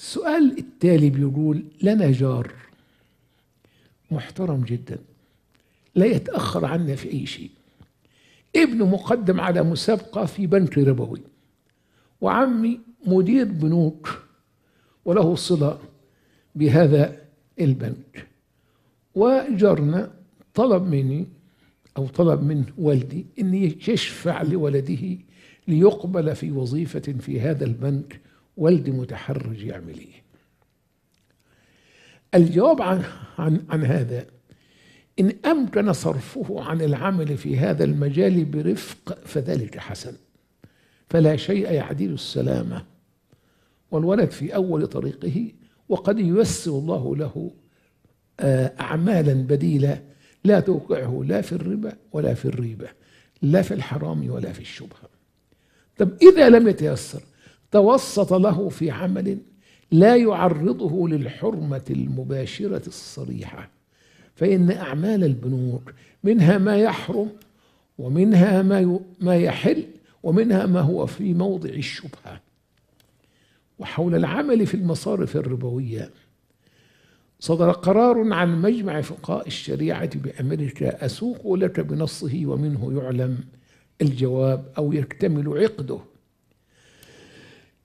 السؤال التالي بيقول لنا جار محترم جدا لا يتأخر عنا في أي شيء ابنه مقدم على مسابقة في بنك ربوي وعمي مدير بنوك وله صلة بهذا البنك وجارنا طلب مني أو طلب من والدي أن يشفع لولده ليقبل في وظيفة في هذا البنك والدي متحرج يعمل ايه الجواب عن, عن, عن هذا إن أمكن صرفه عن العمل في هذا المجال برفق فذلك حسن فلا شيء يعدل السلامة والولد في أول طريقه وقد ييسر الله له آه، أعمالا بديلة لا توقعه لا في الربا ولا في الريبة لا في الحرام ولا في الشبهة طب إذا لم يتيسر توسط له في عمل لا يعرضه للحرمة المباشرة الصريحة فإن أعمال البنوك منها ما يحرم ومنها ما ما يحل ومنها ما هو في موضع الشبهة وحول العمل في المصارف الربوية صدر قرار عن مجمع فقهاء الشريعة بأمريكا أسوق لك بنصه ومنه يعلم الجواب أو يكتمل عقده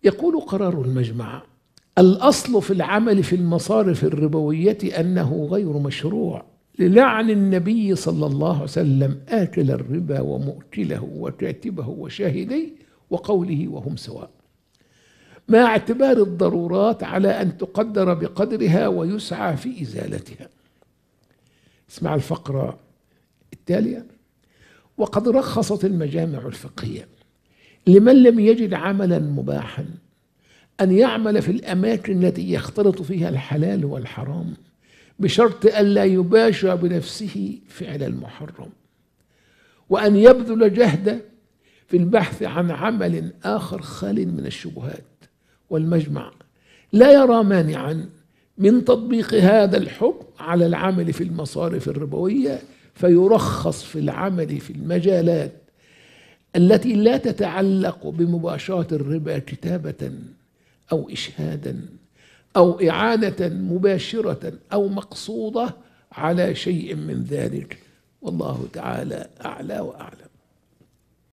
يقول قرار المجمع الأصل في العمل في المصارف الربوية أنه غير مشروع للعن النبي صلى الله عليه وسلم آكل الربا ومؤكله وكاتبه وشاهديه وقوله وهم سواء مع اعتبار الضرورات على أن تقدر بقدرها ويسعى في إزالتها اسمع الفقرة التالية وقد رخصت المجامع الفقهيه لمن لم يجد عملا مباحا أن يعمل في الأماكن التي يختلط فيها الحلال والحرام بشرط ألا يباشر بنفسه فعل المحرم وأن يبذل جهده في البحث عن عمل آخر خال من الشبهات والمجمع لا يرى مانعا من تطبيق هذا الحكم على العمل في المصارف الربوية فيرخص في العمل في المجالات التي لا تتعلق بمباشرة الربا كتابة أو إشهادا أو إعانة مباشرة أو مقصودة على شيء من ذلك والله تعالى أعلى وأعلم